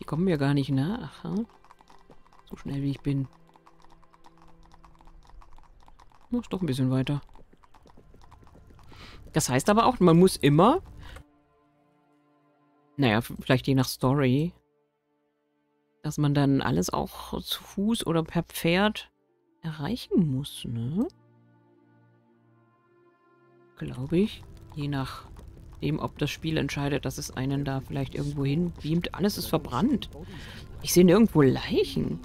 Die kommen mir gar nicht nach. Hm? So schnell wie ich bin. Muss doch ein bisschen weiter. Das heißt aber auch, man muss immer... Naja, vielleicht je nach Story. Dass man dann alles auch zu Fuß oder per Pferd erreichen muss, ne? Glaube ich. Je nach Eben ob das Spiel entscheidet, dass es einen da vielleicht irgendwo hin beamt. Alles ist verbrannt. Ich sehe nirgendwo Leichen.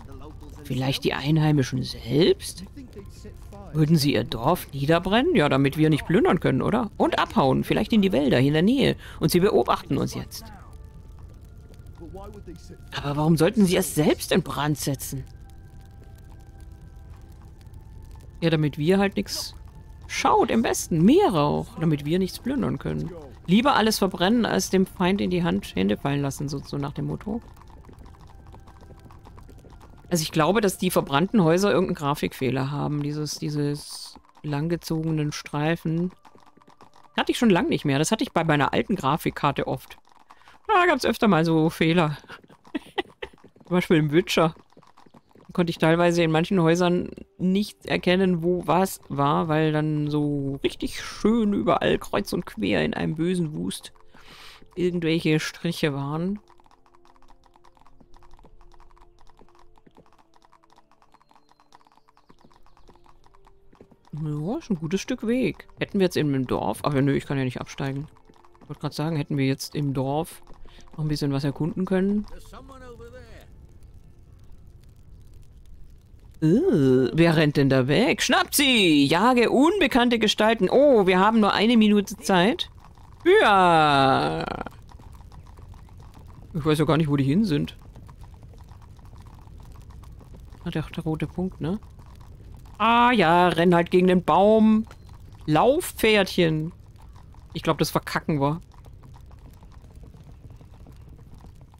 Vielleicht die Einheimischen selbst? Würden sie ihr Dorf niederbrennen? Ja, damit wir nicht plündern können, oder? Und abhauen, vielleicht in die Wälder, hier in der Nähe. Und sie beobachten uns jetzt. Aber warum sollten sie es selbst in Brand setzen? Ja, damit wir halt nichts... Schaut, im Westen, Meerrauch, damit wir nichts plündern können. Lieber alles verbrennen, als dem Feind in die Hand Hände fallen lassen, so, so nach dem Motto. Also ich glaube, dass die verbrannten Häuser irgendeinen Grafikfehler haben. Dieses, dieses langgezogenen Streifen. Hatte ich schon lange nicht mehr. Das hatte ich bei meiner alten Grafikkarte oft. Da gab es öfter mal so Fehler. Zum Beispiel im Witcher konnte ich teilweise in manchen Häusern nicht erkennen, wo was war, weil dann so richtig schön überall kreuz und quer in einem bösen Wust irgendwelche Striche waren. Ja, ist ein gutes Stück Weg. Hätten wir jetzt eben im Dorf... Aber nö, ich kann ja nicht absteigen. Ich wollte gerade sagen, hätten wir jetzt im Dorf noch ein bisschen was erkunden können. Äh, wer rennt denn da weg? Schnappt sie! Jage unbekannte Gestalten. Oh, wir haben nur eine Minute Zeit. Ja. Ich weiß ja gar nicht, wo die hin sind. Ach, ah, der, der rote Punkt, ne? Ah ja, renn halt gegen den Baum. Laufpferdchen. Ich glaube, das verkacken wir.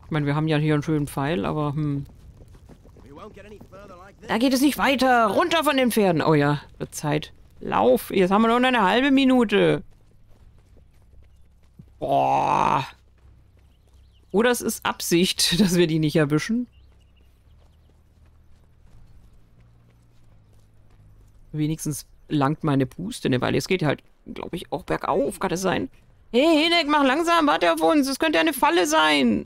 Ich meine, wir haben ja hier einen schönen Pfeil, aber hm. Da geht es nicht weiter. Runter von den Pferden. Oh ja, wird Zeit. Lauf. Jetzt haben wir nur eine halbe Minute. Boah. Oder oh, es ist Absicht, dass wir die nicht erwischen. Wenigstens langt meine Puste eine Weile. Es geht halt, glaube ich, auch bergauf, kann das sein. Hey, Hinek, mach langsam, warte auf uns. Es könnte eine Falle sein.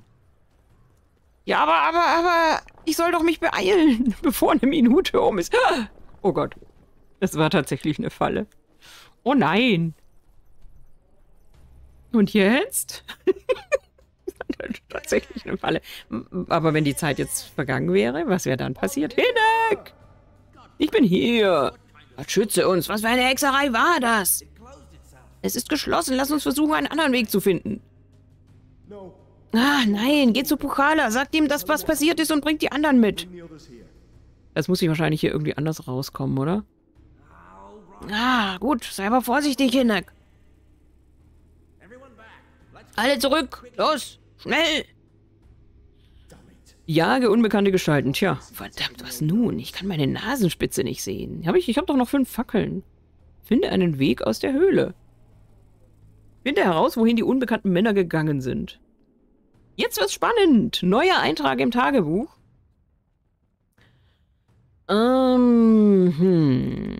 Ja, aber, aber, aber, ich soll doch mich beeilen, bevor eine Minute um ist. Oh Gott. Das war tatsächlich eine Falle. Oh nein. Und jetzt? tatsächlich eine Falle. Aber wenn die Zeit jetzt vergangen wäre, was wäre dann passiert? Hinek! Ich bin hier. Gott schütze uns. Was für eine Hexerei war das? Es ist geschlossen. Lass uns versuchen, einen anderen Weg zu finden. No. Ah, nein, geh zu Puchala, sag ihm, dass was passiert ist und bring die anderen mit. Das muss ich wahrscheinlich hier irgendwie anders rauskommen, oder? Ah, gut, sei aber vorsichtig, Hinak. Alle zurück, los, schnell! Jage unbekannte Gestalten. Tja, verdammt, was nun? Ich kann meine Nasenspitze nicht sehen. Hab ich, ich habe doch noch fünf Fackeln. Finde einen Weg aus der Höhle. Finde heraus, wohin die unbekannten Männer gegangen sind. Jetzt wird's spannend. Neuer Eintrag im Tagebuch. Ähm, hm.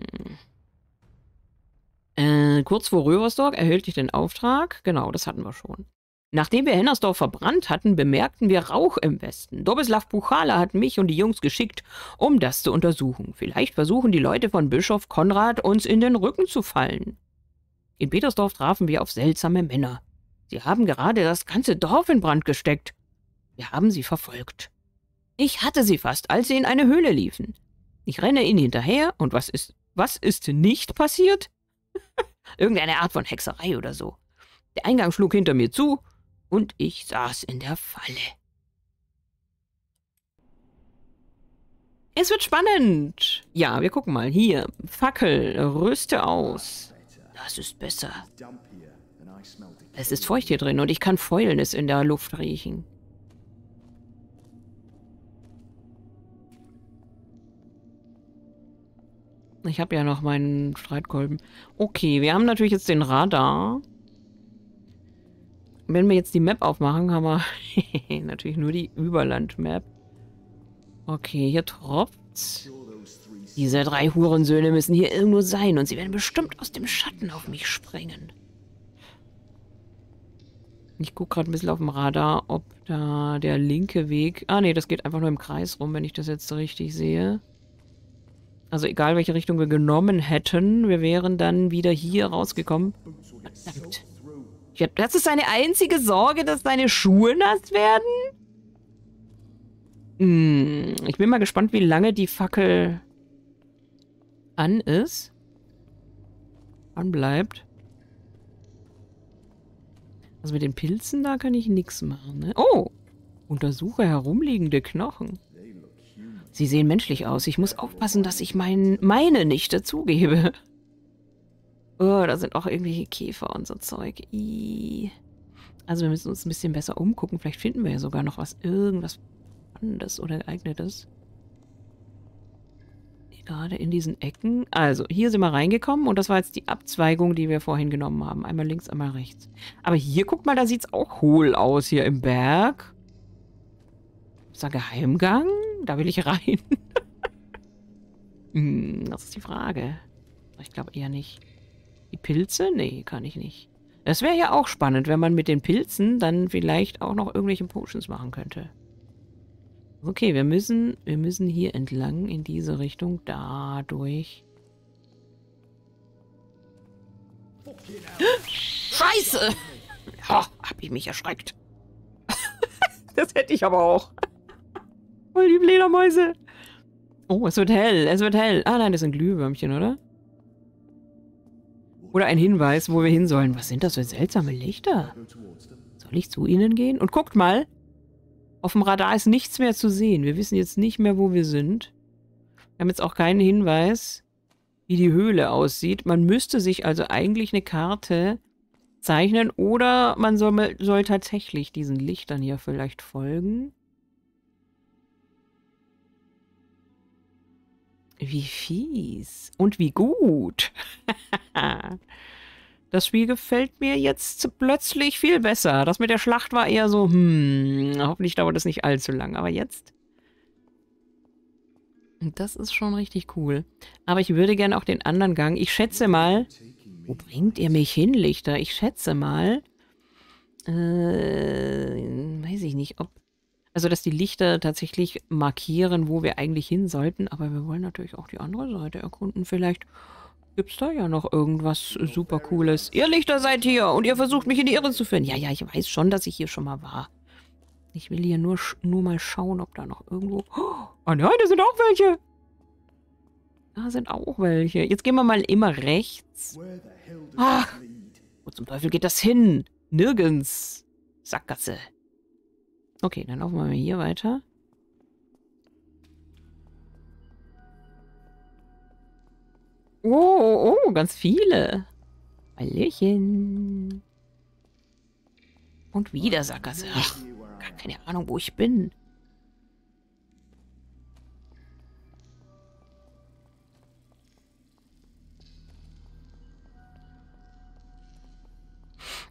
Äh, kurz vor Röversdorf erhielt ich den Auftrag. Genau, das hatten wir schon. Nachdem wir Hennersdorf verbrannt hatten, bemerkten wir Rauch im Westen. Dobislav Buchala hat mich und die Jungs geschickt, um das zu untersuchen. Vielleicht versuchen die Leute von Bischof Konrad, uns in den Rücken zu fallen. In Petersdorf trafen wir auf seltsame Männer. Sie haben gerade das ganze Dorf in Brand gesteckt. Wir haben sie verfolgt. Ich hatte sie fast, als sie in eine Höhle liefen. Ich renne ihnen hinterher und was ist, was ist nicht passiert? Irgendeine Art von Hexerei oder so. Der Eingang schlug hinter mir zu und ich saß in der Falle. Es wird spannend. Ja, wir gucken mal. Hier, Fackel, rüste aus. Das ist besser. Es ist feucht hier drin und ich kann Fäulnis in der Luft riechen. Ich habe ja noch meinen Streitkolben. Okay, wir haben natürlich jetzt den Radar. Wenn wir jetzt die Map aufmachen, haben wir natürlich nur die Überland-Map. Okay, hier tropft's. Diese drei Hurensöhne müssen hier irgendwo sein und sie werden bestimmt aus dem Schatten auf mich springen. Ich gucke gerade ein bisschen auf dem Radar, ob da der linke Weg... Ah nee, das geht einfach nur im Kreis rum, wenn ich das jetzt richtig sehe. Also egal, welche Richtung wir genommen hätten, wir wären dann wieder hier rausgekommen. Verdammt. Ja, das ist deine einzige Sorge, dass deine Schuhe nass werden? Hm, ich bin mal gespannt, wie lange die Fackel an ist. Anbleibt. Also mit den Pilzen, da kann ich nichts machen, ne? Oh! Untersuche herumliegende Knochen. Sie sehen menschlich aus. Ich muss aufpassen, dass ich mein, meine nicht dazugebe. Oh, da sind auch irgendwelche Käfer und so Zeug. Ii. Also wir müssen uns ein bisschen besser umgucken. Vielleicht finden wir ja sogar noch was, irgendwas anderes oder geeignetes gerade in diesen Ecken. Also, hier sind wir reingekommen und das war jetzt die Abzweigung, die wir vorhin genommen haben. Einmal links, einmal rechts. Aber hier, guck mal, da sieht es auch hohl aus hier im Berg. Ist da Geheimgang? Da will ich rein. hm, das ist die Frage. Ich glaube eher nicht. Die Pilze? Nee, kann ich nicht. Das wäre ja auch spannend, wenn man mit den Pilzen dann vielleicht auch noch irgendwelche Potions machen könnte. Okay, wir müssen, wir müssen hier entlang in diese Richtung dadurch. Scheiße! Oh, hab ich mich erschreckt. das hätte ich aber auch. Voll die Ledermäuse. Oh, es wird hell, es wird hell. Ah nein, das sind Glühwürmchen, oder? Oder ein Hinweis, wo wir hin sollen. Was sind das für seltsame Lichter? Soll ich zu ihnen gehen? Und guckt mal, auf dem Radar ist nichts mehr zu sehen. Wir wissen jetzt nicht mehr, wo wir sind. Wir haben jetzt auch keinen Hinweis, wie die Höhle aussieht. Man müsste sich also eigentlich eine Karte zeichnen oder man soll, soll tatsächlich diesen Lichtern hier vielleicht folgen. Wie fies. Und wie gut. Das Spiel gefällt mir jetzt plötzlich viel besser. Das mit der Schlacht war eher so, hm, hoffentlich dauert das nicht allzu lang. Aber jetzt... Das ist schon richtig cool. Aber ich würde gerne auch den anderen Gang. Ich schätze mal... Wo bringt ihr mich hin, Lichter? Ich schätze mal... Äh, weiß ich nicht, ob... Also, dass die Lichter tatsächlich markieren, wo wir eigentlich hin sollten. Aber wir wollen natürlich auch die andere Seite erkunden. Vielleicht gibt's da ja noch irgendwas äh, super Cooles. Ihr Lichter seid hier und ihr versucht mich in die Irre zu führen. Ja, ja, ich weiß schon, dass ich hier schon mal war. Ich will hier nur, nur mal schauen, ob da noch irgendwo... Oh, oh nein, da sind auch welche. Da sind auch welche. Jetzt gehen wir mal immer rechts. Ach, wo zum Teufel geht das hin? Nirgends. Sackgasse. Okay, dann laufen wir hier weiter. Oh, oh, ganz viele. Hallöchen. Und wieder Sackgasse. Ach, gar keine Ahnung, wo ich bin.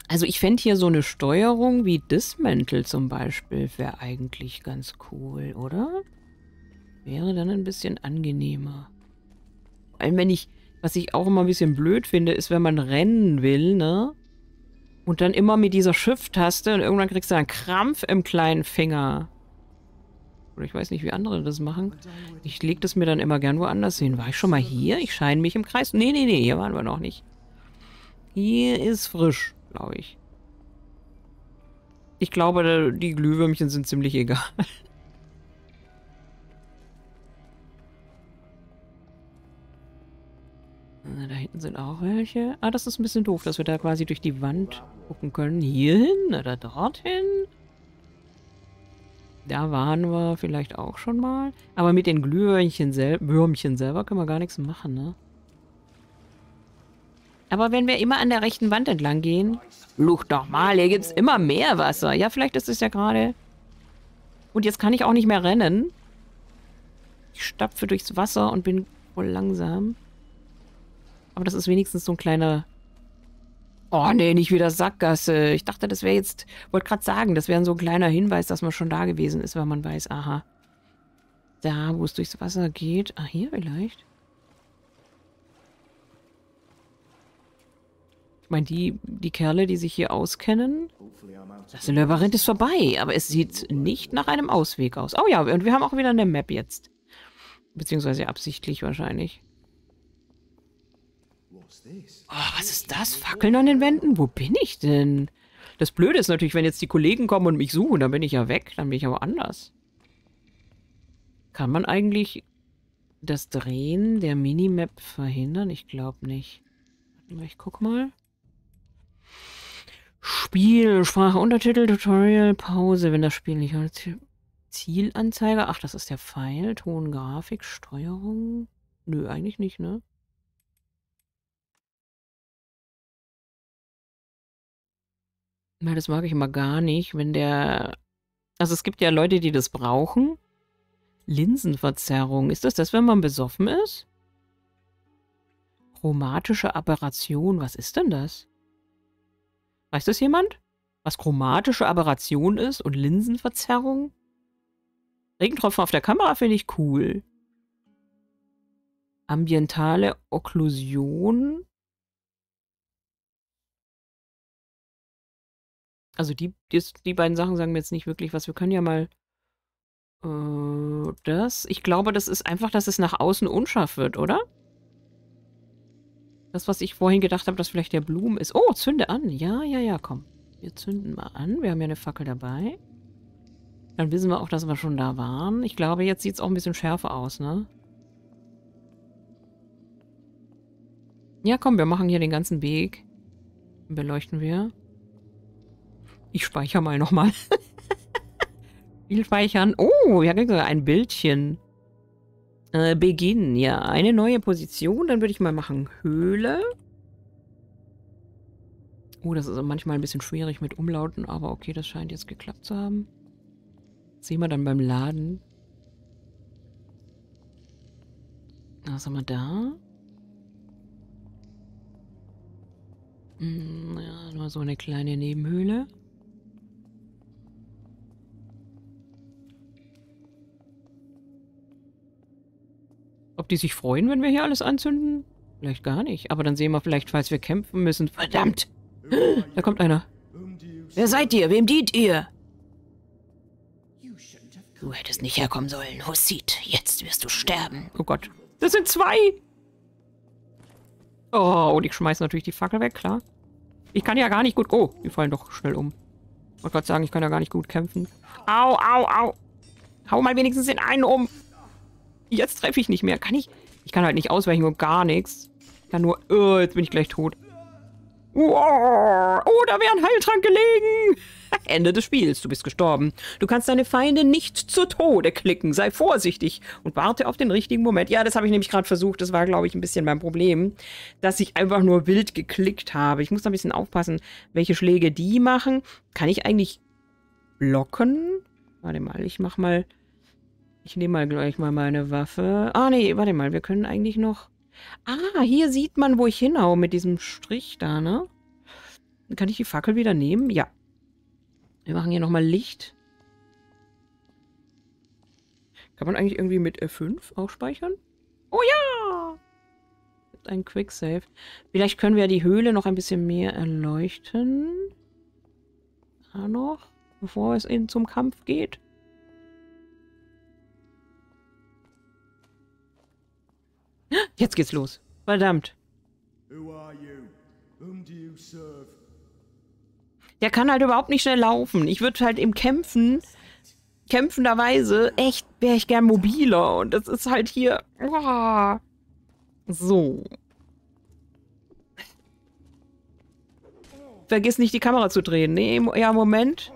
Also ich fände hier so eine Steuerung wie Dismantle zum Beispiel wäre eigentlich ganz cool, oder? Wäre dann ein bisschen angenehmer. Vor allem, wenn ich was ich auch immer ein bisschen blöd finde, ist, wenn man rennen will, ne? Und dann immer mit dieser Shift-Taste und irgendwann kriegst du einen Krampf im kleinen Finger. Oder ich weiß nicht, wie andere das machen. Ich lege das mir dann immer gern woanders hin. War ich schon mal hier? Ich scheine mich im Kreis. Nee, nee, nee, hier waren wir noch nicht. Hier ist frisch, glaube ich. Ich glaube, die Glühwürmchen sind ziemlich egal. Da hinten sind auch welche. Ah, das ist ein bisschen doof, dass wir da quasi durch die Wand gucken können. Hierhin oder dorthin? Da waren wir vielleicht auch schon mal. Aber mit den Glühwürmchen sel Würmchen selber können wir gar nichts machen, ne? Aber wenn wir immer an der rechten Wand entlang gehen... Luch doch mal, hier gibt es immer mehr Wasser. Ja, vielleicht ist es ja gerade... Und jetzt kann ich auch nicht mehr rennen. Ich stapfe durchs Wasser und bin voll langsam. Aber das ist wenigstens so ein kleiner... Oh nee, nicht wieder Sackgasse. Ich dachte, das wäre jetzt... Wollte gerade sagen, das wäre so ein kleiner Hinweis, dass man schon da gewesen ist, weil man weiß, aha. Da, wo es durchs Wasser geht. Ah, hier vielleicht? Ich meine, die, die Kerle, die sich hier auskennen, das Labyrinth ist vorbei, aber es sieht nicht nach einem Ausweg aus. Oh ja, und wir haben auch wieder eine Map jetzt. Beziehungsweise absichtlich wahrscheinlich. Oh, was ist das? Fackeln an den Wänden? Wo bin ich denn? Das Blöde ist natürlich, wenn jetzt die Kollegen kommen und mich suchen, dann bin ich ja weg, dann bin ich aber anders. Kann man eigentlich das Drehen der Minimap verhindern? Ich glaube nicht. Ich guck mal. Spiel, Sprache, Untertitel, Tutorial, Pause, wenn das Spiel nicht... Zielanzeiger? Ach, das ist der Pfeil. Ton, Grafik, Steuerung? Nö, eigentlich nicht, ne? Na, das mag ich immer gar nicht, wenn der. Also es gibt ja Leute, die das brauchen. Linsenverzerrung. Ist das das, wenn man besoffen ist? Chromatische Aberration. Was ist denn das? Weiß das jemand? Was chromatische Aberration ist und Linsenverzerrung? Regentropfen auf der Kamera finde ich cool. Ambientale Okklusion. Also die, die, die beiden Sachen sagen mir jetzt nicht wirklich was. Wir können ja mal äh, das. Ich glaube, das ist einfach, dass es nach außen unscharf wird, oder? Das, was ich vorhin gedacht habe, dass vielleicht der Blumen ist. Oh, zünde an. Ja, ja, ja, komm. Wir zünden mal an. Wir haben ja eine Fackel dabei. Dann wissen wir auch, dass wir schon da waren. Ich glaube, jetzt sieht es auch ein bisschen schärfer aus, ne? Ja, komm, wir machen hier den ganzen Weg. Beleuchten wir. Ich speichere mal nochmal. Viel speichern. Oh, wir haben ja, ein Bildchen. Äh, Beginn, ja. Eine neue Position. Dann würde ich mal machen Höhle. Oh, das ist manchmal ein bisschen schwierig mit Umlauten, aber okay, das scheint jetzt geklappt zu haben. Das sehen wir dann beim Laden. Was haben wir da? Hm, ja, nur so eine kleine Nebenhöhle. Ob die sich freuen, wenn wir hier alles anzünden? Vielleicht gar nicht. Aber dann sehen wir vielleicht, falls wir kämpfen müssen. Verdammt! Da kommt einer. Wer seid ihr? Wem dient ihr? Du hättest nicht herkommen sollen, Hussit. Jetzt wirst du sterben. Oh Gott. Das sind zwei! Oh, und ich schmeiße natürlich die Fackel weg, klar. Ich kann ja gar nicht gut... Oh, die fallen doch schnell um. Ich wollte gerade sagen, ich kann ja gar nicht gut kämpfen. Au, au, au. Hau mal wenigstens den einen um. Jetzt treffe ich nicht mehr. Kann ich... Ich kann halt nicht ausweichen und gar nichts. Ich kann nur... Oh, jetzt bin ich gleich tot. Oh, da wäre ein Heiltrank gelegen. Ende des Spiels. Du bist gestorben. Du kannst deine Feinde nicht zu Tode klicken. Sei vorsichtig und warte auf den richtigen Moment. Ja, das habe ich nämlich gerade versucht. Das war, glaube ich, ein bisschen mein Problem, dass ich einfach nur wild geklickt habe. Ich muss da ein bisschen aufpassen, welche Schläge die machen. Kann ich eigentlich blocken? Warte mal, ich mache mal ich nehme mal gleich mal meine Waffe. Ah, nee, warte mal, wir können eigentlich noch... Ah, hier sieht man, wo ich hinhau mit diesem Strich da, ne? Kann ich die Fackel wieder nehmen? Ja. Wir machen hier nochmal Licht. Kann man eigentlich irgendwie mit F5 auch speichern? Oh ja! Ein Quicksave. Vielleicht können wir die Höhle noch ein bisschen mehr erleuchten. Da noch. Bevor es in zum Kampf geht. Jetzt geht's los. Verdammt. Der kann halt überhaupt nicht schnell laufen. Ich würde halt im Kämpfen, kämpfenderweise, echt, wäre ich gern mobiler. Und das ist halt hier... Oh. So. Vergiss nicht, die Kamera zu drehen. Nee, ja, Moment.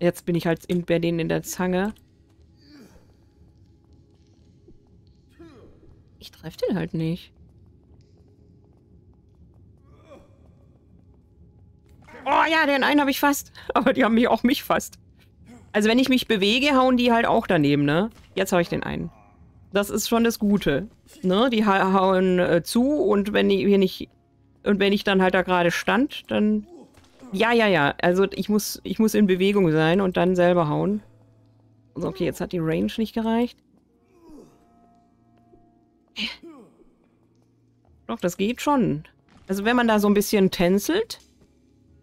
Jetzt bin ich halt in Berlin in der Zange. Ich treffe den halt nicht. Oh ja, den einen habe ich fast. Aber die haben mich auch mich fast. Also wenn ich mich bewege, hauen die halt auch daneben, ne? Jetzt habe ich den einen. Das ist schon das Gute. Ne? Die ha hauen äh, zu und wenn ich nicht. Und wenn ich dann halt da gerade stand, dann. Ja, ja, ja. Also ich muss, ich muss in Bewegung sein und dann selber hauen. Also okay, jetzt hat die Range nicht gereicht. Doch, das geht schon. Also wenn man da so ein bisschen tänzelt.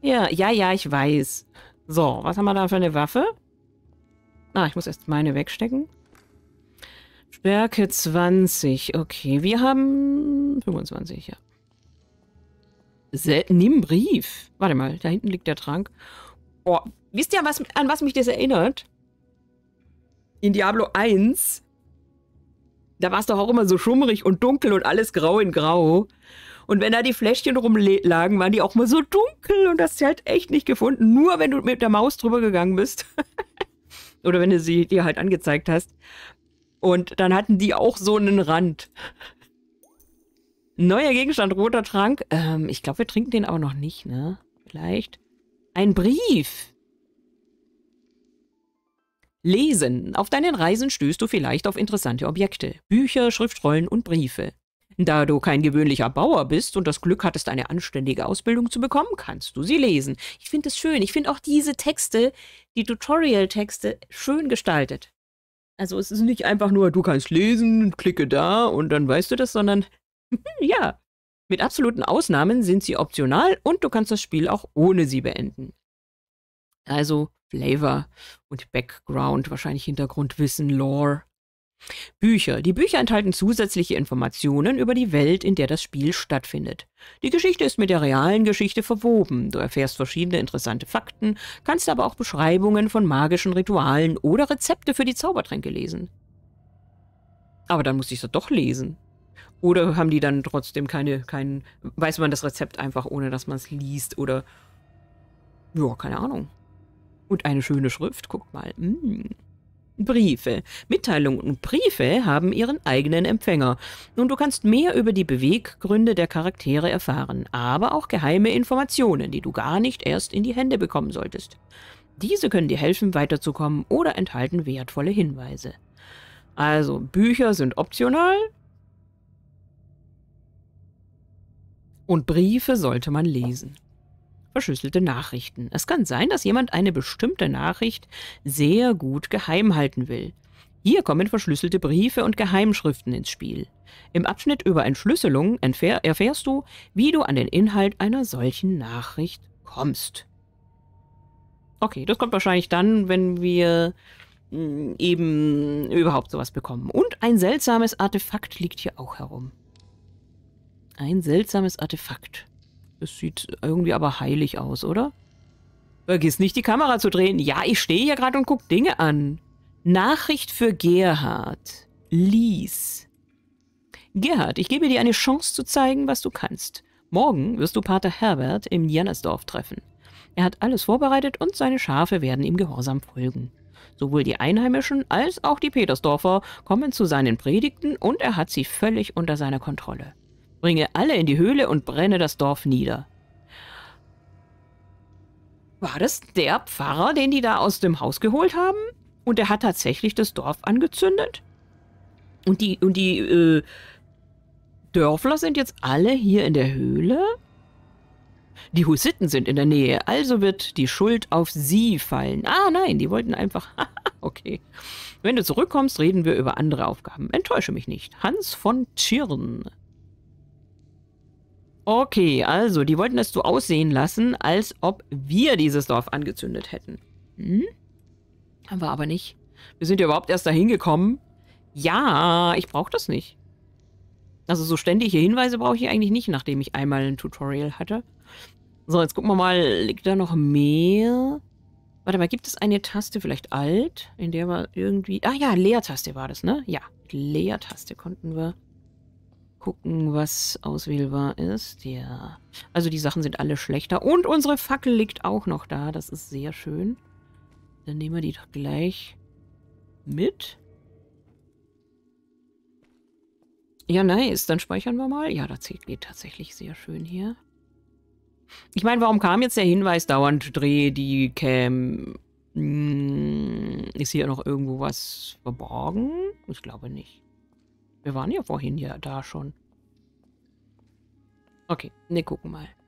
Ja, ja, ja, ich weiß. So, was haben wir da für eine Waffe? Ah, ich muss erst meine wegstecken. Stärke 20. Okay, wir haben 25, ja. Se nimm Brief. Warte mal, da hinten liegt der Trank. Boah, wisst ihr, was, an was mich das erinnert? In Diablo 1 da war es doch auch immer so schummrig und dunkel und alles grau in grau. Und wenn da die Fläschchen rumlagen, waren die auch mal so dunkel und hast sie halt echt nicht gefunden. Nur wenn du mit der Maus drüber gegangen bist. Oder wenn du sie dir halt angezeigt hast. Und dann hatten die auch so einen Rand. Neuer Gegenstand, roter Trank. Ähm, ich glaube, wir trinken den aber noch nicht, ne? Vielleicht. Ein Brief. Lesen. Auf deinen Reisen stößt du vielleicht auf interessante Objekte, Bücher, Schriftrollen und Briefe. Da du kein gewöhnlicher Bauer bist und das Glück hattest, eine anständige Ausbildung zu bekommen, kannst du sie lesen. Ich finde es schön. Ich finde auch diese Texte, die Tutorial-Texte, schön gestaltet. Also es ist nicht einfach nur, du kannst lesen, klicke da und dann weißt du das, sondern ja. Mit absoluten Ausnahmen sind sie optional und du kannst das Spiel auch ohne sie beenden. Also Flavor und Background, wahrscheinlich Hintergrundwissen, Lore. Bücher. Die Bücher enthalten zusätzliche Informationen über die Welt, in der das Spiel stattfindet. Die Geschichte ist mit der realen Geschichte verwoben. Du erfährst verschiedene interessante Fakten, kannst aber auch Beschreibungen von magischen Ritualen oder Rezepte für die Zaubertränke lesen. Aber dann muss ich das doch lesen. Oder haben die dann trotzdem keine, kein, weiß man das Rezept einfach, ohne dass man es liest oder, ja, keine Ahnung. Und eine schöne Schrift, guck mal. Hm. Briefe. Mitteilungen und Briefe haben ihren eigenen Empfänger. Und du kannst mehr über die Beweggründe der Charaktere erfahren, aber auch geheime Informationen, die du gar nicht erst in die Hände bekommen solltest. Diese können dir helfen, weiterzukommen oder enthalten wertvolle Hinweise. Also, Bücher sind optional und Briefe sollte man lesen verschlüsselte Nachrichten. Es kann sein, dass jemand eine bestimmte Nachricht sehr gut geheim halten will. Hier kommen verschlüsselte Briefe und Geheimschriften ins Spiel. Im Abschnitt über Entschlüsselung erfährst du, wie du an den Inhalt einer solchen Nachricht kommst. Okay, das kommt wahrscheinlich dann, wenn wir mm, eben überhaupt sowas bekommen. Und ein seltsames Artefakt liegt hier auch herum. Ein seltsames Artefakt. Das sieht irgendwie aber heilig aus, oder? Vergiss nicht, die Kamera zu drehen. Ja, ich stehe hier gerade und gucke Dinge an. Nachricht für Gerhard. Lies. Gerhard, ich gebe dir eine Chance zu zeigen, was du kannst. Morgen wirst du Pater Herbert im Jennersdorf treffen. Er hat alles vorbereitet und seine Schafe werden ihm gehorsam folgen. Sowohl die Einheimischen als auch die Petersdorfer kommen zu seinen Predigten und er hat sie völlig unter seiner Kontrolle. Bringe alle in die Höhle und brenne das Dorf nieder. War das der Pfarrer, den die da aus dem Haus geholt haben? Und der hat tatsächlich das Dorf angezündet? Und die, und die äh, Dörfler sind jetzt alle hier in der Höhle? Die Hussiten sind in der Nähe, also wird die Schuld auf sie fallen. Ah, nein, die wollten einfach... okay. Wenn du zurückkommst, reden wir über andere Aufgaben. Enttäusche mich nicht. Hans von Tschirn. Okay, also, die wollten es so aussehen lassen, als ob wir dieses Dorf angezündet hätten. Hm? Haben wir aber nicht. Wir sind ja überhaupt erst dahin gekommen. Ja, ich brauche das nicht. Also so ständige Hinweise brauche ich eigentlich nicht, nachdem ich einmal ein Tutorial hatte. So, jetzt gucken wir mal, liegt da noch mehr? Warte mal, gibt es eine Taste, vielleicht alt, in der wir irgendwie... Ah ja, Leertaste war das, ne? Ja, Leertaste konnten wir gucken, was auswählbar ist. Ja. Also die Sachen sind alle schlechter. Und unsere Fackel liegt auch noch da. Das ist sehr schön. Dann nehmen wir die doch gleich mit. Ja, nice. Dann speichern wir mal. Ja, das geht tatsächlich sehr schön hier. Ich meine, warum kam jetzt der Hinweis dauernd, dreh die Cam? Hm, ist hier noch irgendwo was verborgen? Ich glaube nicht. Wir waren ja vorhin ja da schon. Okay, ne, gucken mal.